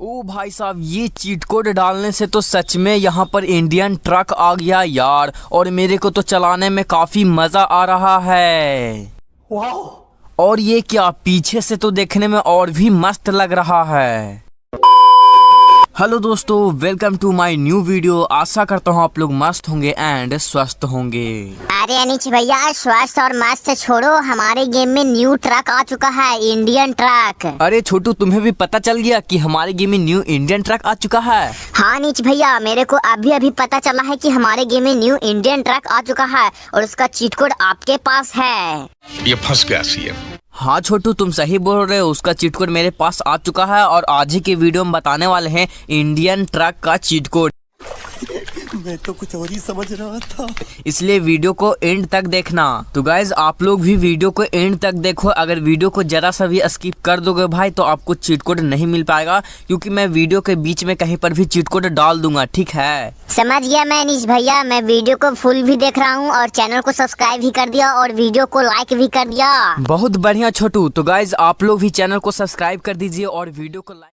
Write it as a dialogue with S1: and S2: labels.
S1: ओ भाई साहब ये चीट कोड डालने से तो सच में यहाँ पर इंडियन ट्रक आ गया यार और मेरे को तो चलाने में काफ़ी मज़ा आ रहा है और ये क्या पीछे से तो देखने में और भी मस्त लग रहा है हेलो दोस्तों welcome to my new video आशा करता हूँ आप लोग मस्त होंगे एंड स्वस्थ होंगे
S2: अरे अनिच भैया स्वस्थ और मस्त छोड़ो हमारे गेम में न्यू ट्रक आ चुका है इंडियन ट्रक
S1: अरे छोटू तुम्हें भी पता चल गया कि हमारे गेम में न्यू इंडियन ट्रक आ चुका है
S2: हाँ नीच भैया मेरे को अभी अभी पता चला है की हमारे गेम में न्यू इंडियन ट्रक आ चुका है और उसका चीट कोड आपके पास है
S1: ये फंस गया सीएम हाँ छोटू तुम सही बोल रहे हो उसका चिटकोड मेरे पास आ चुका है और आज ही के वीडियो में बताने वाले हैं इंडियन ट्रक का चिटकोड मैं तो कुछ और ही समझ रहा था इसलिए वीडियो को एंड तक देखना तो गाइज आप लोग भी वीडियो को एंड तक देखो अगर वीडियो को जरा सा भी स्किप कर दोगे भाई तो आपको चीट नहीं मिल पाएगा क्योंकि मैं वीडियो के बीच में कहीं पर भी चीट डाल दूंगा ठीक है
S2: समझ गया मैं अनिश भैया मैं वीडियो को फुल भी देख रहा हूँ और चैनल को सब्सक्राइब भी कर दिया और वीडियो को लाइक भी कर दिया
S1: बहुत बढ़िया छोटू तो गाइज आप लोग भी चैनल को सब्सक्राइब कर दीजिए और वीडियो को लाइक